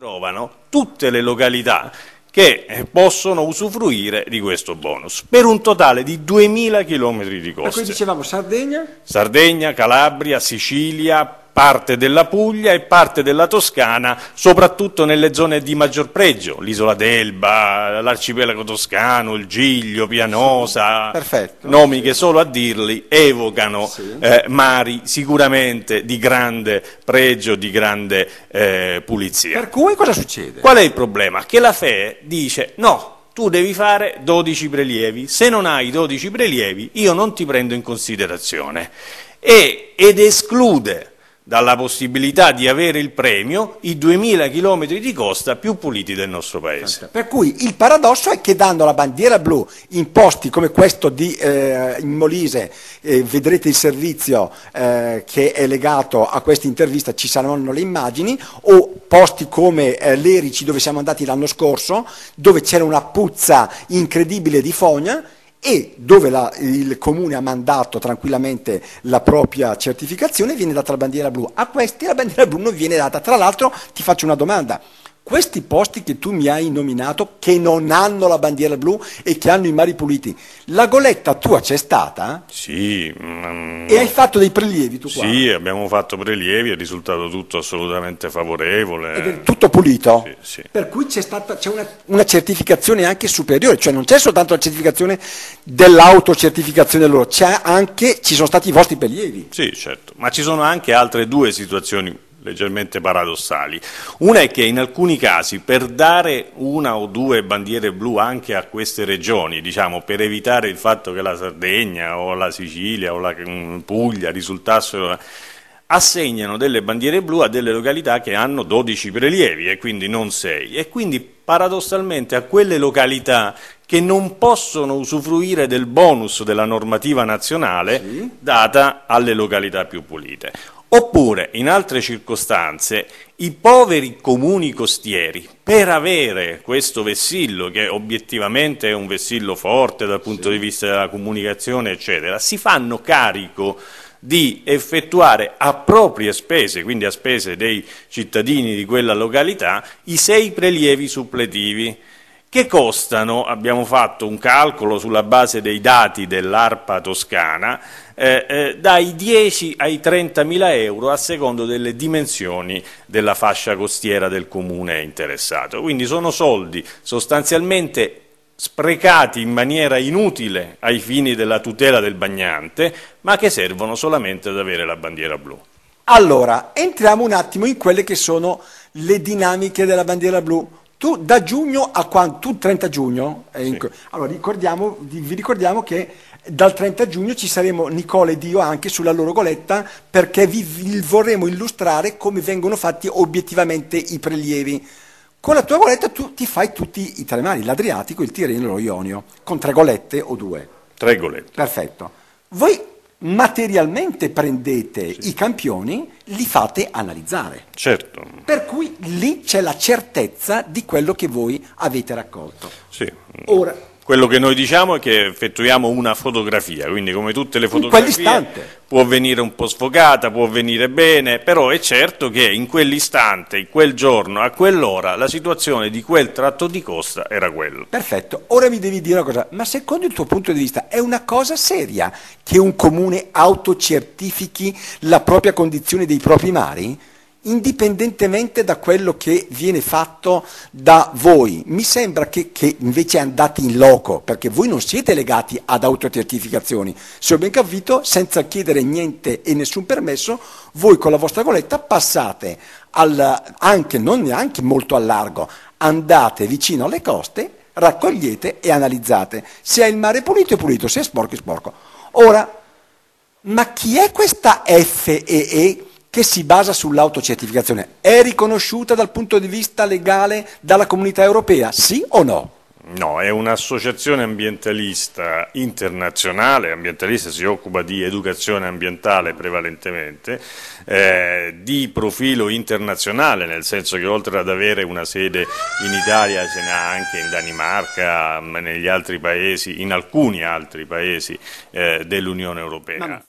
trovano tutte le località che eh, possono usufruire di questo bonus per un totale di 2.000 km di ecco, coste. E poi dicevamo Sardegna? Sardegna, Calabria, Sicilia, parte della Puglia e parte della Toscana, soprattutto nelle zone di maggior pregio, l'isola d'Elba, l'arcipelago toscano, il Giglio, Pianosa, Perfetto. nomi che solo a dirli evocano sì. eh, mari sicuramente di grande pregio, di grande eh, pulizia. Per cui cosa succede? Qual è il problema? Che la FE dice no, tu devi fare 12 prelievi, se non hai 12 prelievi io non ti prendo in considerazione e, ed esclude dalla possibilità di avere il premio i 2000 km di costa più puliti del nostro paese. Per cui il paradosso è che dando la bandiera blu in posti come questo di eh, Molise, eh, vedrete il servizio eh, che è legato a questa intervista, ci saranno le immagini, o posti come eh, Lerici dove siamo andati l'anno scorso, dove c'era una puzza incredibile di fogna, e dove la, il comune ha mandato tranquillamente la propria certificazione viene data la bandiera blu. A questi la bandiera blu non viene data. Tra l'altro ti faccio una domanda, questi posti che tu mi hai nominato, che non hanno la bandiera blu e che hanno i mari puliti, la goletta tua c'è stata? Sì. Mm, e hai fatto dei prelievi tu qua? Sì, abbiamo fatto prelievi, è risultato tutto assolutamente favorevole. Ed è tutto pulito? Sì, sì. Per cui c'è, stata, c'è una, una certificazione anche superiore, cioè non c'è soltanto la certificazione dell'autocertificazione loro, c'è anche, ci sono stati i vostri prelievi. Sì, certo, ma ci sono anche altre due situazioni leggermente paradossali. Una è che in alcuni casi per dare una o due bandiere blu anche a queste regioni, diciamo, per evitare il fatto che la Sardegna o la Sicilia o la mm, Puglia risultassero assegnano delle bandiere blu a delle località che hanno 12 prelievi e quindi non 6 e quindi paradossalmente a quelle località che non possono usufruire del bonus della normativa nazionale sì. data alle località più pulite. Oppure, in altre circostanze, i poveri comuni costieri, per avere questo vessillo, che obiettivamente è un vessillo forte dal punto sì. di vista della comunicazione, eccetera, si fanno carico di effettuare a proprie spese, quindi a spese dei cittadini di quella località, i sei prelievi suppletivi che costano, abbiamo fatto un calcolo sulla base dei dati dell'ARPA toscana, eh, eh, dai 10 ai 30 mila euro a secondo delle dimensioni della fascia costiera del comune interessato. Quindi sono soldi sostanzialmente sprecati in maniera inutile ai fini della tutela del bagnante, ma che servono solamente ad avere la bandiera blu. Allora, entriamo un attimo in quelle che sono le dinamiche della bandiera blu tu da giugno a quando, tu 30 giugno, sì. allora ricordiamo, vi ricordiamo che dal 30 giugno ci saremo Nicole ed io anche sulla loro goletta perché vi, vi vorremmo illustrare come vengono fatti obiettivamente i prelievi. Con la tua goletta tu ti fai tutti i tre mari, l'Adriatico, il Tirreno e lo Ionio, con tre golette o due. Tre golette. Perfetto. Voi materialmente prendete sì. i campioni, li fate analizzare. Certo. Per cui lì c'è la certezza di quello che voi avete raccolto. Sì. Ora, quello che noi diciamo è che effettuiamo una fotografia, quindi come tutte le fotografie, può venire un po' sfogata, può venire bene, però è certo che in quell'istante, in quel giorno, a quell'ora, la situazione di quel tratto di costa era quella. Perfetto, ora mi devi dire una cosa, ma secondo il tuo punto di vista è una cosa seria che un comune autocertifichi la propria condizione dei propri mari? indipendentemente da quello che viene fatto da voi. Mi sembra che, che, invece andate in loco, perché voi non siete legati ad autocertificazioni. Se ho ben capito, senza chiedere niente e nessun permesso, voi con la vostra goletta passate al, anche, non neanche molto a largo, andate vicino alle coste, raccogliete e analizzate. Se è il mare pulito è pulito, se è sporco è sporco. Ora, ma chi è questa FEE che si basa sull'autocertificazione, è riconosciuta dal punto di vista legale dalla comunità europea, sì o no? No, è un'associazione ambientalista internazionale, ambientalista si occupa di educazione ambientale prevalentemente, eh, di profilo internazionale, nel senso che oltre ad avere una sede in Italia ce n'ha anche in Danimarca, negli altri paesi, in alcuni altri paesi eh, dell'Unione Europea.